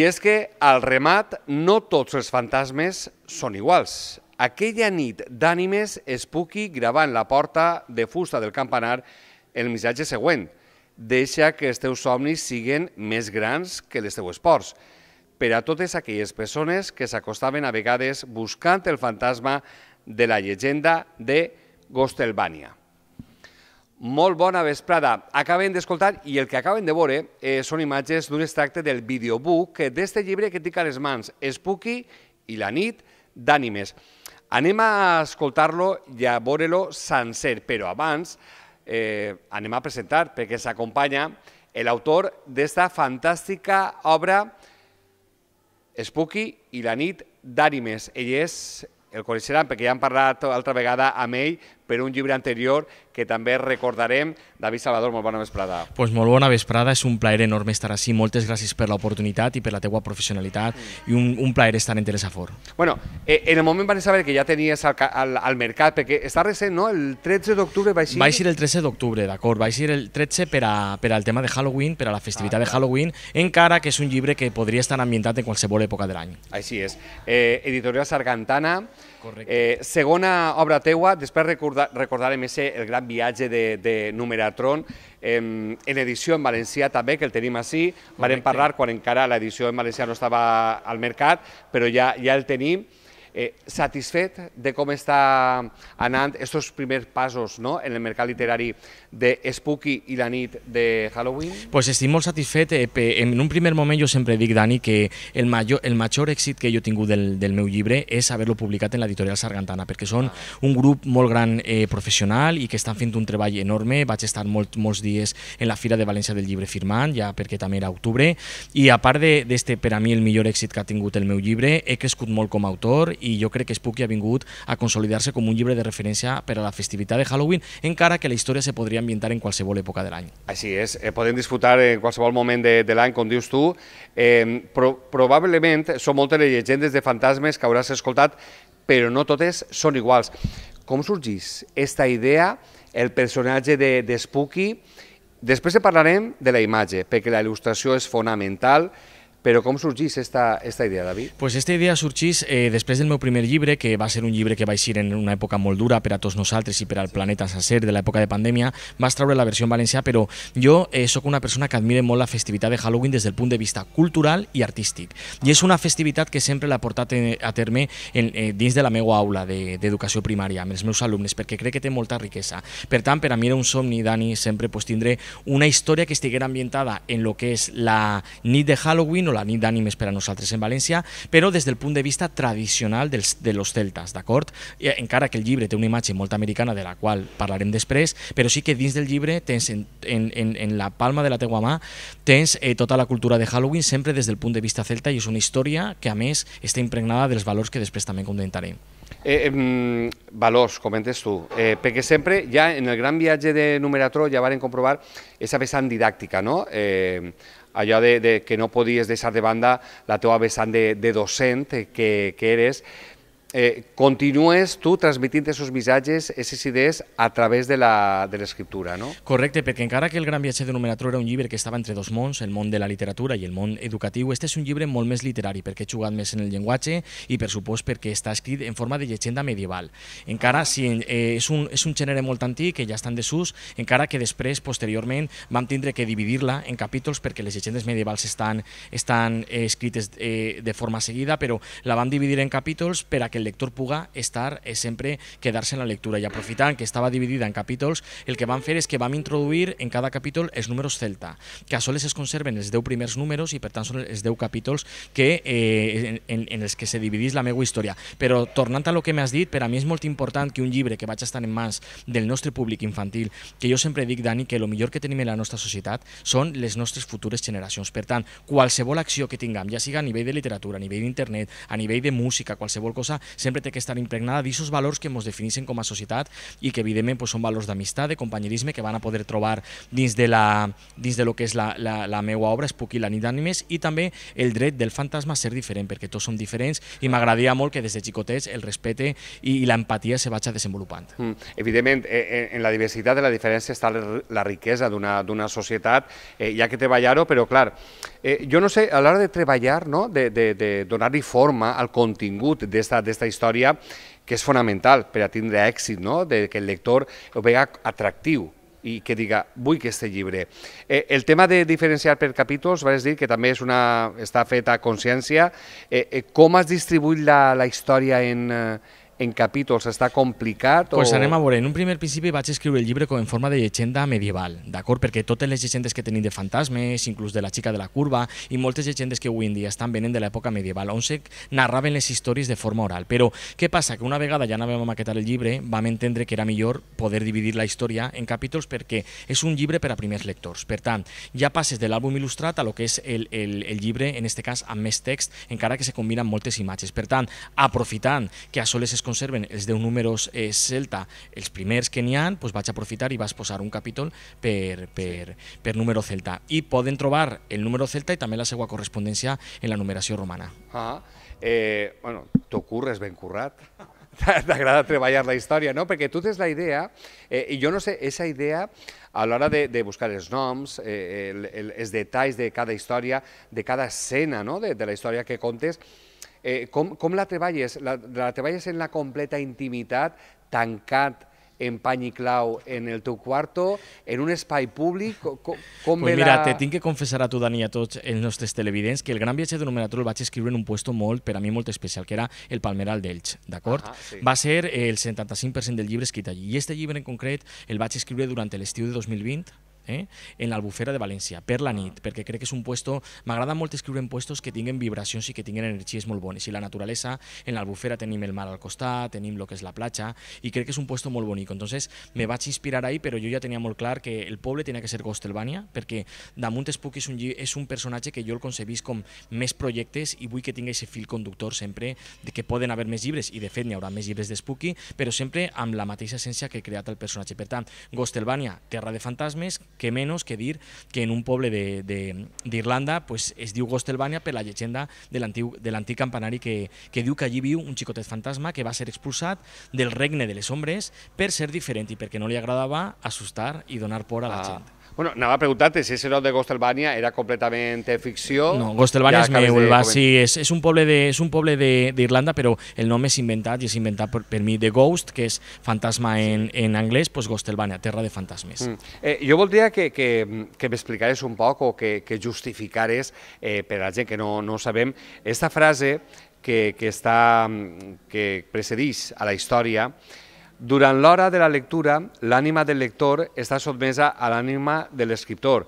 I és que, al remat, no tots els fantasmes són iguals. Aquella nit d'ànimes es Puki gravar en la porta de fusta del campanar el missatge següent. Deixa que els teus somnis siguin més grans que les teus esports. Per a totes aquelles persones que s'acostaven a vegades buscant el fantasma de la llegenda de Gostelvània. Molt bona vesprada. Acaben d'escoltar i el que acaben de veure eh, són imatges d'un extracte del videobook eh, d'este llibre que tinc a les mans, Spooky i la nit d'ànimes. Anem a escoltar-lo i a veure-lo sencer, però abans eh, anem a presentar, perquè s'acompanya l'autor d'esta fantàstica obra Spooky i la nit d'ànimes. Ell és, el coneixeran perquè ja han parlat altra vegada amb ell, per un llibre anterior que també recordarem. David Salvador, molt bona vesprada. Doncs pues molt bona vesprada, és un plaer enorme estar així. Moltes gràcies per l'oportunitat i per la teua professionalitat mm. i un, un plaer estar en Telesafor. Bueno, eh, en el moment van saber que ja tenies al, al, al mercat, perquè està recent, no? El 13 d'octubre va eixir... Va ser el 13 d'octubre, d'acord. Va ser el 13 per, a, per al tema de Halloween, per a la festivitat ah, de Halloween, encara que és un llibre que podria estar ambientat en qualsevol època de l'any. Així és. Eh, editorial Sargantana, Correcte. Eh, segona obra teua, després recordar recordarem ese, el gran viatge de, de Numeratron, en, en edició en valencià també, que el tenim així, Correcte. parlar quan encara l'edició en valencià no estava al mercat, però ja, ja el tenim, eh, satisfet de com està anant aquests primers passos no? en el mercat literari de Spooky i la nit de Halloween? Pues estic molt satisfet. Eh, en un primer moment jo sempre dic, Dani, que el major, el major èxit que jo he tingut del, del meu llibre és haver-lo publicat en l'editorial Sargantana, perquè són un grup molt gran eh, professional i que estan fent un treball enorme. Vaig estar molt, molts dies en la Fira de València del Llibre firmant, ja perquè també era octubre, i a part d'este, per a mi, el millor èxit que ha tingut el meu llibre, he crescut molt com a autor i jo crec que Spooky ha vingut a consolidar-se com un llibre de referència per a la festivitat de Halloween, encara que la història se podria ambientar en qualsevol època de l'any. Així és, eh, podem disfrutar en qualsevol moment de, de l'any, com dius tu. Eh, pro, probablement són moltes les llegendes de fantasmes que hauràs escoltat, però no totes són iguals. Com sorgís aquesta idea, el personatge de, de Spooky? Després parlarem de la imatge, perquè la il·lustració és fonamental, però com sorgís esta, esta idea, David? Pues esta idea sorgís eh, després del meu primer llibre, que va ser un llibre que va eixir en una època molt dura per a tots nosaltres i per al planeta sacer de l'època de pandèmia. Vas treure la versió en valencià, però jo eh, sóc una persona que admire molt la festivitat de Halloween des del punt de vista cultural i artístic. I és una festivitat que sempre l'ha portat eh, a terme en, eh, dins de la meva aula d'educació de, primària, amb els meus alumnes, perquè crec que té molta riquesa. Per tant, per a mi era un somni, Dani, sempre pues, tindré una història que estiguera ambientada en lo que és la nit de Halloween o la nit d'ànimes per a nosaltres en València, però des del punt de vista tradicional dels, de los celtes, d'acord? Eh, encara que el llibre té una imatge molt americana de la qual parlarem després, però sí que dins del llibre tens en, en, en, en la palma de la teua mà tens eh, tota la cultura de Halloween sempre des del punt de vista celta i és una història que a més està impregnada dels valors que després també comentarem. Eh, eh, valors, comentes tu, eh, perquè sempre ja en el gran viatge de Numeratró ja varen comprovar aquesta vessant didàctica, no? Eh, ...allá de, que no podías dejar de banda la toa de, de docente eh, que, que eres, eh, continues tu transmitint aquests missatges, aquestes idees, a través de l'escriptura, no? Correcte, perquè encara que El gran viatge de Numeratru era un llibre que estava entre dos mons, el món de la literatura i el món educatiu, este és un llibre molt més literari, perquè he jugat més en el llenguatge i, per supost, perquè està escrit en forma de llegenda medieval. Encara, si eh, és, un, és un gènere molt antic, que ja està en desús, encara que després, posteriorment, vam tindre que dividir-la en capítols perquè les llegendes medievals estan, estan eh, escrites eh, de forma seguida, però la vam dividir en capítols per a que el lector puga estar eh, sempre quedar-se en la lectura i aprofitant que estava dividida en capítols, el que vam fer és que vam introduir en cada capítol els números celta, que a soles es conserven els 10 primers números i per tant són els 10 capítols que, eh, en, en els que se dividís la meva història. Però tornant a lo que m'has dit, per a mi és molt important que un llibre que vaig estar en mans del nostre públic infantil, que jo sempre dic, Dani, que el millor que tenim en la nostra societat són les nostres futures generacions. Per tant, qualsevol acció que tinguem, ja siga a nivell de literatura, a nivell d'internet, a nivell de música, qualsevol cosa, sempre té que estar impregnada d'aquests valors que ens defineixen com a societat i que evidentment doncs, són valors d'amistat, de companyerisme que van a poder trobar dins de, la, dins de lo que és la, la, la meva obra, Spooky, la nit d'ànimes, i també el dret del fantasma a ser diferent, perquè tots som diferents i m'agradaria molt que des de xicotets el respecte i, i l'empatia se vagi desenvolupant. Mm. Evidentment, eh, eh en la diversitat de la diferència està la riquesa d'una societat, eh, ja que treballar-ho, però clar, Eh, jo no sé, a l'hora de treballar, no? de, de, de donar-li forma al contingut d'esta història, que és fonamental per a tindre èxit, no? de, que el lector ho vega atractiu i que diga, vull que este llibre. Eh, el tema de diferenciar per capítols, vas dir que també és una, està feta a consciència. Eh, eh, com has distribuït la, la història en, eh, en capítols està complicat? Doncs pues anem a veure. En un primer principi vaig escriure el llibre com en forma de llegenda medieval, d'acord? Perquè totes les llegendes que tenim de fantasmes, inclús de la xica de la curva, i moltes llegendes que avui en dia estan venent de l'època medieval, on se narraven les històries de forma oral. Però què passa? Que una vegada ja anàvem a maquetar el llibre, vam entendre que era millor poder dividir la història en capítols perquè és un llibre per a primers lectors. Per tant, ja passes de l'àlbum il·lustrat a lo que és el, el, el llibre, en aquest cas amb més text, encara que se combinen moltes imatges. Per tant, aprofitant que a soles escoles conserven els deu números eh, celta, els primers que n'hi ha, doncs vaig aprofitar i vas posar un capítol per, per, per número celta. I poden trobar el número celta i també la seva correspondència en la numeració romana. Ah, eh, bueno, tu curres ben currat. T'agrada treballar la història, no? Perquè tu tens la idea, eh, i jo no sé, esa idea a l'hora de, de buscar els noms, eh, el, el, els detalls de cada història, de cada escena no? de, de la història que contes, Eh, com, com la treballes? La, la treballes en la completa intimitat, tancat en pany i clau en el teu quarto, en un espai públic? Com, com pues mira, la... te tinc que confessar a tu, Dani, a tots els nostres televidents que el gran viatge de Numerator el vaig escriure en un puesto molt, per a mi molt especial, que era el Palmeral d'Elx, d'acord? Ah, sí. Va ser el 75% del llibre escrit allí. I este llibre en concret el vaig escriure durant l'estiu de 2020, eh? en l'Albufera de València, per la nit, perquè crec que és un puesto... M'agrada molt escriure en puestos que tinguen vibracions i que tinguen energies molt bones. I la naturalesa, en l'Albufera tenim el mar al costat, tenim lo que és la platja, i crec que és un puesto molt bonic. Entonces, me vaig inspirar ahí, però jo ja tenia molt clar que el poble tenia que ser Gostelvània, perquè damunt Spook és un, és un personatge que jo el concebís com més projectes i vull que tingui aquest fil conductor sempre de que poden haver més llibres, i de fet n'hi haurà més llibres d'Spooky, però sempre amb la mateixa essència que he creat el personatge. Per tant, Gostelvània, terra de fantasmes, que menos que dir que en un poble d'Irlanda pues, es diu Gostelvania per la llegenda de l'antic campanari que, que diu que allí viu un xicotet fantasma que va ser expulsat del regne de les ombres per ser diferent i perquè no li agradava assustar i donar por a la ah. gent. Bueno, anava a preguntar-te si ese lot de Gostelvania era completament ficció. No, Gostelvania és meu, el va, sí, és, és un poble, de, és un poble d'Irlanda, però el nom és inventat i és inventat per, per mi de Ghost, que és fantasma en, en anglès, pues Gostelvania, terra de fantasmes. Mm. Eh, jo voldria que, que, que m'explicares un poc o que, que justificares eh, per a la gent que no, no ho sabem, esta frase que, que, està, mm, que precedís a la història durant l'hora de la lectura, l'ànima del lector està sotmesa a l'ànima de l'escriptor,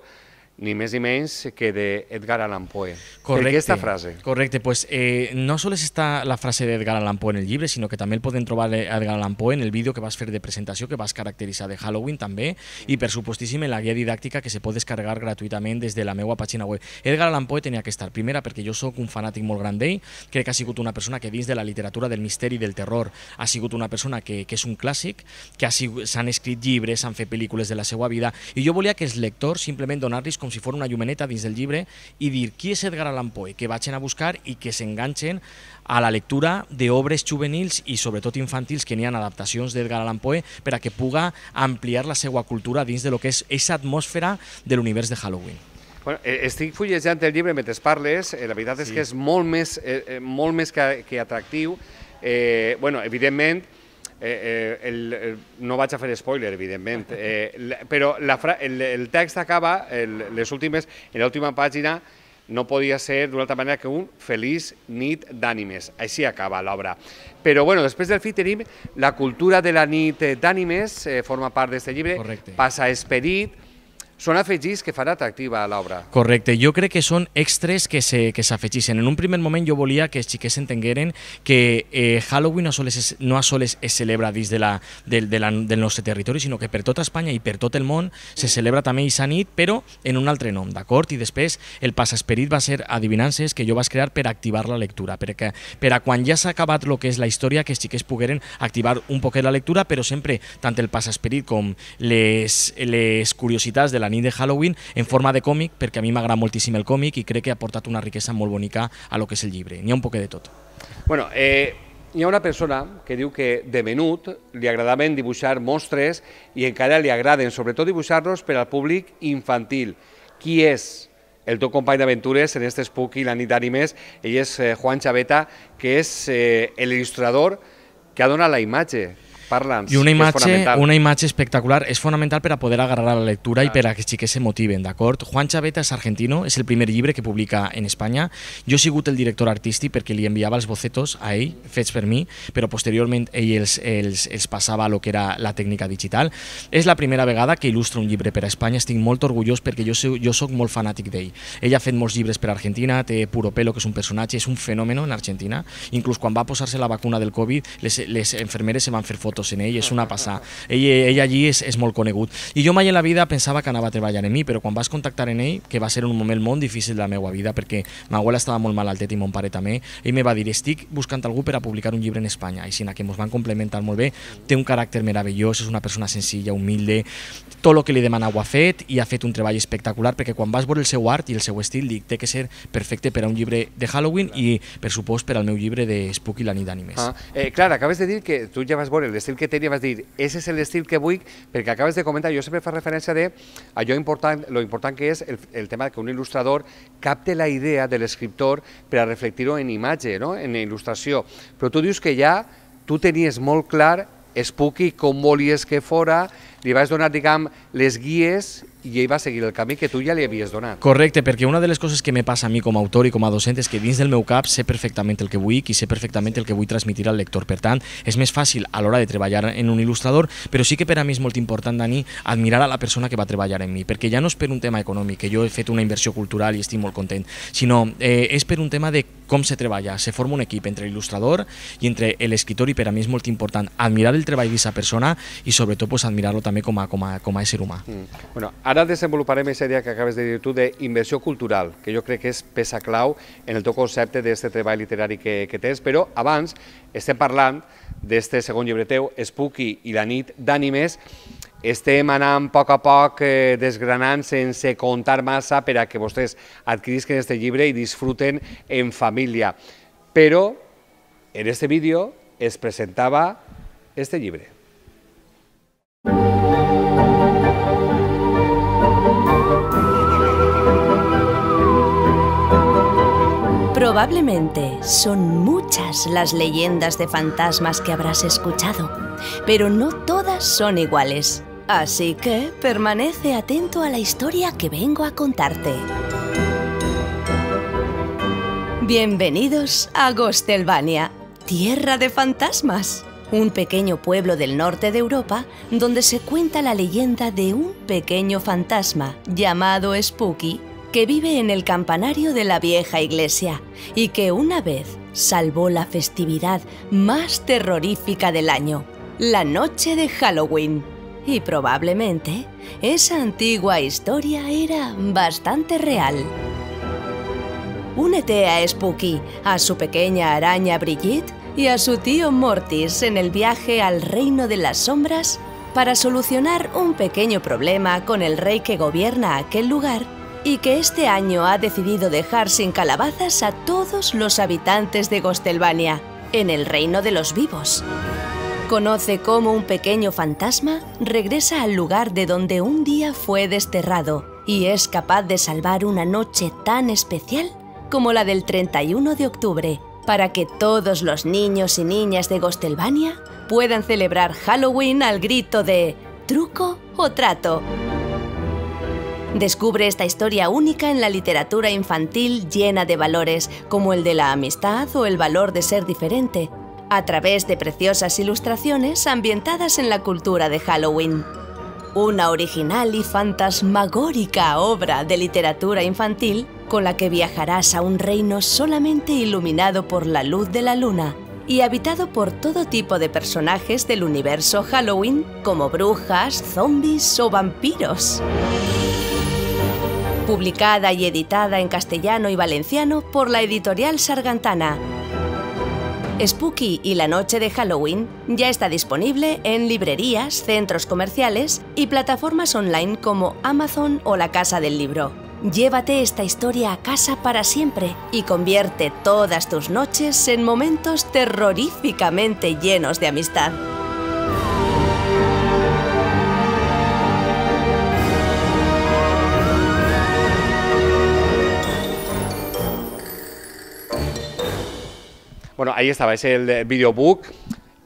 ni més ni menys que de Edgar Allan Poe. Correcte. Per aquesta frase? Correcte, pues eh, no només està la frase d'Edgar Allan Poe en el llibre, sinó que també el podem trobar Edgar Allan Poe en el vídeo que vas fer de presentació, que vas caracteritzar de Halloween també, i per supostíssim en la guia didàctica que se pot descarregar gratuïtament des de la meva pàgina web. Edgar Allan Poe tenia que estar primera perquè jo sóc un fanàtic molt gran d'ell, crec que ha sigut una persona que dins de la literatura del misteri i del terror ha sigut una persona que, que és un clàssic, que s'han escrit llibres, s'han fet pel·lícules de la seva vida, i jo volia que els lectors simplement donar-los com si fos una llumeneta dins del llibre i dir qui és Edgar Allan Poe, que vagin a buscar i que s'enganxen a la lectura d'obres juvenils i sobretot infantils que n'hi ha adaptacions d'Edgar Allan Poe per a que puga ampliar la seva cultura dins de lo que és aquesta atmosfera de l'univers de Halloween. Bueno, eh, estic fullejant el llibre mentre parles, eh, la veritat sí. és que és molt més, eh, eh, molt més que, que atractiu. Eh, bueno, evidentment, eh, eh, el, el, eh, no vaig a fer spoiler, evidentment, eh, la, però la fra, el, el text acaba, el, les últimes, en l'última pàgina, no podia ser d'una altra manera que un feliç nit d'ànimes. Així acaba l'obra. Però bueno, després del fi tenim la cultura de la nit d'ànimes, eh, forma part d'aquest llibre, Correcte. passa esperit, són afegits que farà atractiva l'obra. Correcte, jo crec que són extres que s'afegissin. En un primer moment jo volia que els xiquets entengueren que eh, Halloween no sols, es, no sols es celebra dins de la, del, de la, del nostre territori, sinó que per tota Espanya i per tot el món se celebra també aquesta nit, però en un altre nom, d'acord? I després el passaesperit va ser adivinances que jo vas crear per activar la lectura, perquè per a quan ja s'ha acabat el que és la història, que els xiquets pogueren activar un poquet la lectura, però sempre tant el passaesperit com les, les curiositats de la nit de Halloween en forma de còmic, perquè a mi m'agrada moltíssim el còmic i crec que ha portat una riquesa molt bonica a lo que és el llibre. N'hi ha un poquet de tot. Bueno, eh, hi ha una persona que diu que de menut li agradaven dibuixar monstres i encara li agraden, sobretot dibuixar-los per al públic infantil. Qui és el teu company d'aventures en este Spooky, la nit d'ànimes? Ell és eh, Juan Chaveta, que és eh, l'il·lustrador que ha donat la imatge parlants. I una imatge, una imatge espectacular. És fonamental per a poder agarrar la lectura claro. i per a que els xiquets se motiven, d'acord? Juan Chaveta és argentino, és el primer llibre que publica en Espanya. Jo he sigut el director artístic perquè li enviava els bocetos a ell, fets per mi, però posteriorment ell els, els, els passava el que era la tècnica digital. És la primera vegada que il·lustra un llibre per a Espanya. Estic molt orgullós perquè jo, soc, jo sóc molt fanàtic d'ell. Ell ha fet molts llibres per a Argentina, té Puro Pelo, que és un personatge, és un fenomen en Argentina. Inclús quan va posar-se la vacuna del Covid, les, les enfermeres se van fer fotos en ell, és una passada. Ell, ell allí és, és molt conegut. I jo mai en la vida pensava que anava a treballar en mi, però quan vas contactar en ell, que va ser un moment molt difícil de la meva vida, perquè ma abuela estava molt malaltet i mon pare també, ell me va dir, estic buscant algú per a publicar un llibre en Espanya, i Sina, que ens van complementar molt bé, té un caràcter meravellós, és una persona senzilla, humilde, tot el que li demanava ha fet, i ha fet un treball espectacular, perquè quan vas veure el seu art i el seu estil, dic, té que ser perfecte per a un llibre de Halloween i, per supost, per al meu llibre de Spooky la nit d'animes. Ah, eh, clar, acabes de dir que tu ja vas veure l'estil que tenia, vas dir, ese és l'estil que vull, perquè acabes de comentar, jo sempre fa referència de allò important, lo important que és el, el tema que un il·lustrador capte la idea de l'escriptor per a reflectir-ho en imatge, no? en il·lustració. Però tu dius que ja tu tenies molt clar Spooky com volies que fora, li vas donar, diguem, les guies i ell va seguir el camí que tu ja li havies donat. Correcte, perquè una de les coses que me passa a mi com a autor i com a docent és que dins del meu cap sé perfectament el que vull i sé perfectament el que vull transmitir al lector. Per tant, és més fàcil a l'hora de treballar en un il·lustrador, però sí que per a mi és molt important, Dani, admirar a la persona que va treballar en mi, perquè ja no és per un tema econòmic, que jo he fet una inversió cultural i estic molt content, sinó eh, és per un tema de com se treballa, se forma un equip entre l'il·lustrador i entre l'escriptor i per a mi és molt important admirar el treball d'aquesta persona i sobretot pues, admirar-lo també també com a, com a, com a ésser humà. Mm. Bueno, ara desenvoluparem aquesta idea que acabes de dir tu d'inversió cultural, que jo crec que és peça clau en el teu concepte d'aquest treball literari que, que tens, però abans estem parlant d'este segon llibre teu, Spooky i la nit d'ànimes, estem anant a poc a poc eh, desgranant sense contar massa per a que vostès adquirisquen aquest llibre i disfruten en família. Però en este vídeo es presentava este llibre. Probablemente son muchas las leyendas de fantasmas que habrás escuchado, pero no todas son iguales. Así que permanece atento a la historia que vengo a contarte. Bienvenidos a Gostelvania, tierra de fantasmas, un pequeño pueblo del norte de Europa donde se cuenta la leyenda de un pequeño fantasma llamado Spooky que vive en el campanario de la vieja iglesia y que una vez salvó la festividad más terrorífica del año, la noche de Halloween. Y probablemente esa antigua historia era bastante real. Únete a Spooky, a su pequeña araña Brigitte y a su tío Mortis en el viaje al reino de las sombras para solucionar un pequeño problema con el rey que gobierna aquel lugar y que este año ha decidido dejar sin calabazas a todos los habitantes de Gostelvania, en el reino de los vivos. Conoce cómo un pequeño fantasma regresa al lugar de donde un día fue desterrado y es capaz de salvar una noche tan especial como la del 31 de octubre, para que todos los niños y niñas de Gostelvania puedan celebrar Halloween al grito de truco o trato. Descubre esta historia única en la literatura infantil llena de valores, como el de la amistad o el valor de ser diferente, a través de preciosas ilustraciones ambientadas en la cultura de Halloween. Una original y fantasmagórica obra de literatura infantil con la que viajarás a un reino solamente iluminado por la luz de la luna y habitado por todo tipo de personajes del universo Halloween, como brujas, zombies o vampiros publicada y editada en castellano y valenciano por la editorial Sargantana. Spooky y la noche de Halloween ya está disponible en librerías, centros comerciales y plataformas online como Amazon o la Casa del Libro. Llévate esta historia a casa para siempre y convierte todas tus noches en momentos terroríficamente llenos de amistad. Bueno, ahí estaba, es el videobook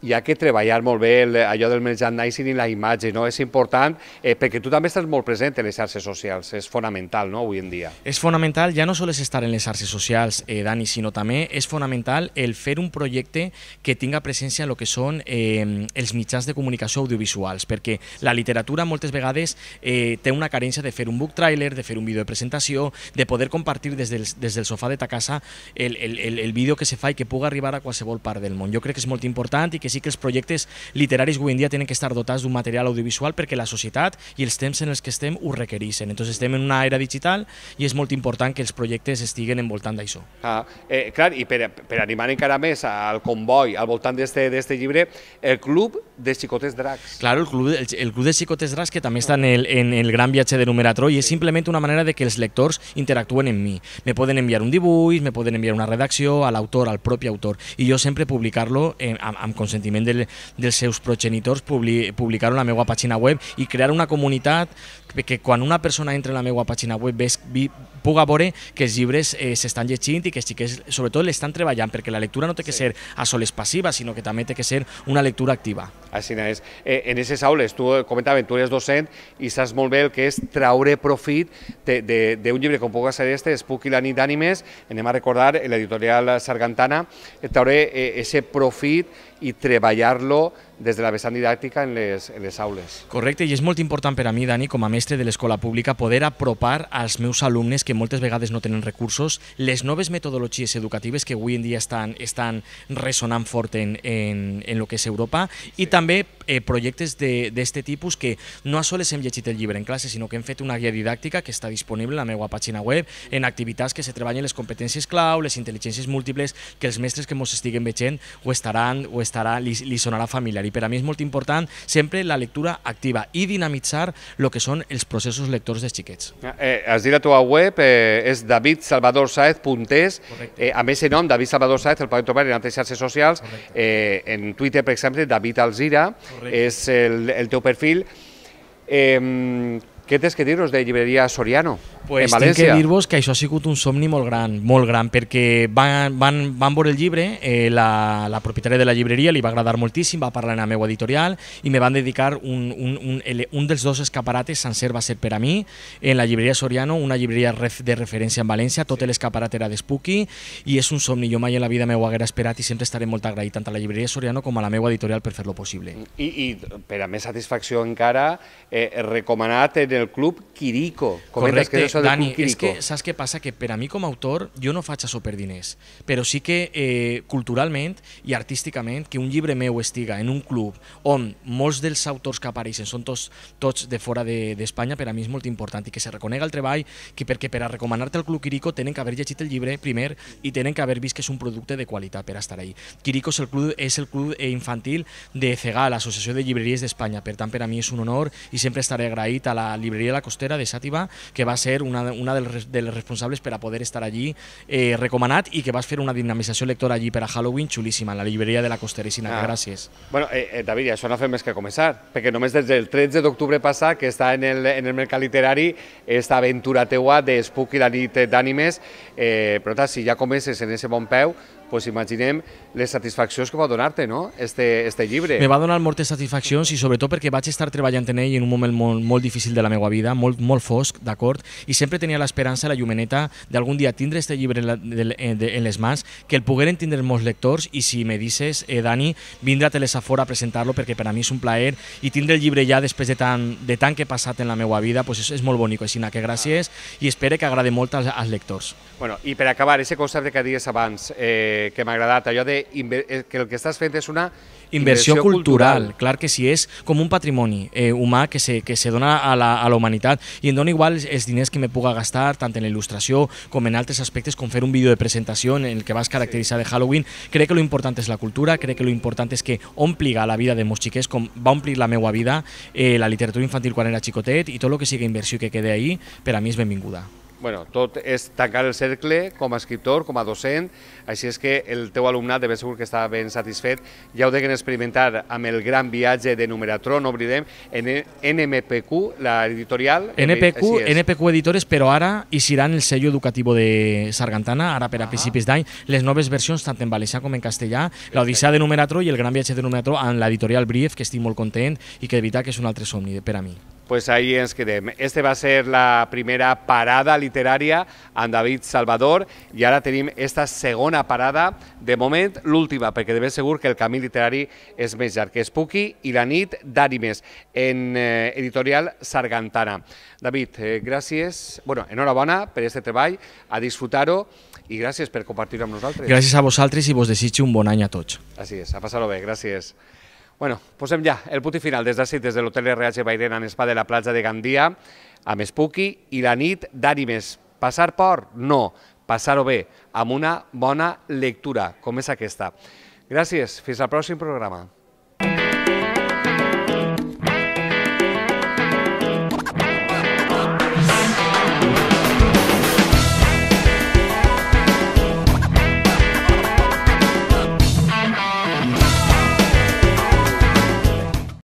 hi ha que treballar molt bé allò del merchandising i la imatge, no? És important eh, perquè tu també estàs molt present en les xarxes socials, és fonamental, no?, avui en dia. És fonamental, ja no sols estar en les xarxes socials, eh, Dani, sinó també és fonamental el fer un projecte que tinga presència en el que són eh, els mitjans de comunicació audiovisuals, perquè la literatura moltes vegades eh, té una carència de fer un book trailer, de fer un vídeo de presentació, de poder compartir des del, des del sofà de ta casa el, el, el, el vídeo que se fa i que pugui arribar a qualsevol part del món. Jo crec que és molt important i que és exigir que els projectes literaris avui en dia tenen que estar dotats d'un material audiovisual perquè la societat i els temps en els que estem ho requereixen. Entonces estem en una era digital i és molt important que els projectes estiguen envoltant d'això. Ah, eh, clar, i per, per animar encara més al comboi al voltant d'aquest llibre, el Club de Xicotes Dracs. Claro, el Club, el, el Club de Xicotes Dracs que també està en el, en el Gran Viatge de Numeratró i és simplement una manera de que els lectors interactuen amb mi. Me poden enviar un dibuix, me poden enviar una redacció, a l'autor, al propi autor, i jo sempre publicar-lo eh, amb, amb consentiment del, dels seus progenitors, publi, publicar la meva pàgina web i crear una comunitat que quan una persona entra en la meva pàgina web ves, vi, puga veure que els llibres eh, s'estan llegint i que els xiquets sobretot l'estan treballant, perquè la lectura no té que sí. ser a soles passiva, sinó que també té que ser una lectura activa. Així és. Eh, en aquestes aules, tu eh, comentaves, tu eres docent i saps molt bé el que és traure profit d'un llibre com puga ser este, i la nit d'ànimes, anem a recordar l'editorial Sargantana, eh, traure eh, ese profit i treballar-lo des de la vessant didàctica en les, en les aules. Correcte, i és molt important per a mi, Dani, com a mestre de l'escola pública, poder apropar als meus alumnes que moltes vegades no tenen recursos les noves metodologies educatives que avui en dia estan, estan resonant fort en, en, en lo que és Europa sí. i també eh, projectes d'aquest tipus que no a sols hem llegit el llibre en classe, sinó que hem fet una guia didàctica que està disponible a la meva pàgina web en activitats que se treballen les competències clau, les intel·ligències múltiples, que els mestres que ens estiguen veient ho estaran, ho estarà, li, li sonarà familiar. I per a mi és molt important sempre la lectura activa i dinamitzar el que són els processos lectors dels xiquets. Ah, eh, has dit la teva web, eh, és davidsalvadorsaez.es, eh, amb aquest nom, David Salvador Saez, el podem trobar en altres xarxes socials, Correcte. eh, en Twitter, per exemple, David Alzira, Correcte. ...es el, el teu perfil. Em, ...¿qué te que de librería Soriano? pues en València. que dir-vos que això ha sigut un somni molt gran, molt gran, perquè van, van, van veure el llibre, eh, la, la propietària de la llibreria li va agradar moltíssim, va parlar en la meva editorial i me van dedicar un, un, un, un dels dos escaparates sencer va ser per a mi, en la llibreria Soriano, una llibreria de referència en València, tot l'escaparat era d'Spooky i és un somni, jo mai en la vida m'ho haguera esperat i sempre estaré molt agraït tant a la llibreria Soriano com a la meva editorial per fer-lo possible. I, I per a més satisfacció encara, eh, recomanat en el club Quirico. Comentes Correcte. que cosa de Dani, és que saps què passa? Que per a mi com a autor jo no faig això per diners, però sí que eh, culturalment i artísticament que un llibre meu estiga en un club on molts dels autors que apareixen són tots, tots de fora d'Espanya, de, per a mi és molt important i que se reconega el treball, que perquè per a recomanar-te el Club Quirico tenen que haver llegit el llibre primer i tenen que haver vist que és un producte de qualitat per a estar ahí. Quirico és el club, és el club eh, infantil de CEGA, l'Associació de Llibreries d'Espanya, per tant per a mi és un honor i sempre estaré agraït a la llibreria La Costera de Sàtiva, que va ser una, una de, les, de les responsables per a poder estar allí eh, recomanat i que vas fer una dinamització lectora allí per a Halloween xulíssima, en la llibreria de la Costeresina. Ah. Gràcies. Bueno, eh, eh David, això no fem més que començar, perquè només des del 13 d'octubre passat, que està en el, en el mercat literari, esta aventura teua de Spook i la nit d'ànimes, eh, però si ja comences en ese bon peu, pues imaginem les satisfaccions que va donar-te, no?, este, este llibre. Me va donar moltes satisfaccions i sobretot perquè vaig estar treballant en ell en un moment molt, molt difícil de la meva vida, molt, molt fosc, d'acord? I sempre tenia l'esperança, la llumeneta, d'algun dia tindre este llibre en eh, les mans, que el pogueren tindre molts lectors i si me dices, eh, Dani, vindre a Telesafora a presentar-lo perquè per a mi és un plaer i tindre el llibre ja després de tant, de tant que he passat en la meva vida, pues és, és molt bonic, així que gràcies ah. i espero que agrade molt als, als lectors. Bueno, i per acabar, ese concepte que dius abans, eh, que, m'ha agradat, allò de eh, que el que estàs fent és una Inversió, inversió cultural, cultural, clar que sí, és com un patrimoni eh, humà que se, que se dona a la, a la humanitat i em dona igual els diners que me puga gastar tant en la il·lustració com en altres aspectes com fer un vídeo de presentació en el que vas caracteritzar sí. de Halloween. Crec que lo important és la cultura, crec que lo important és que ompliga la vida de molts xiquets com va omplir la meva vida eh, la literatura infantil quan era xicotet i tot el que sigui inversió que quede ahí per a mi és benvinguda bueno, tot és tancar el cercle com a escriptor, com a docent, així és que el teu alumnat de ben segur que està ben satisfet. Ja ho deuen experimentar amb el gran viatge de Numeratron, no oblidem, en e, NMPQ, la editorial. NPQ, NPQ Editores, però ara hi seran el sello educatiu de Sargantana, ara per a ah. principis d'any, les noves versions tant en valencià com en castellà, l'Odissea de Numeratron i el gran viatge de Numeratron en l'editorial Brief, que estic molt content i que de veritat que és un altre somni per a mi pues ahí ens quedem. Este va ser la primera parada literària amb David Salvador i ara tenim esta segona parada, de moment l'última, perquè de ben segur que el camí literari és més llarg, que és Puki i la nit d'Ànimes, en eh, editorial Sargantana. David, eh, gràcies, bueno, enhorabona per este treball, a disfrutar-ho i gràcies per compartir-ho amb nosaltres. Gràcies a vosaltres i vos desitjo un bon any a tots. Així és, a passar-ho bé, gràcies. Bueno, posem ja el punt final des d'ací, des de l'hotel RH Bairena en Espa de la platja de Gandia, amb Spooky i la nit d'ànimes. Passar por? No. Passar-ho bé, amb una bona lectura, com és aquesta. Gràcies, fins al pròxim programa.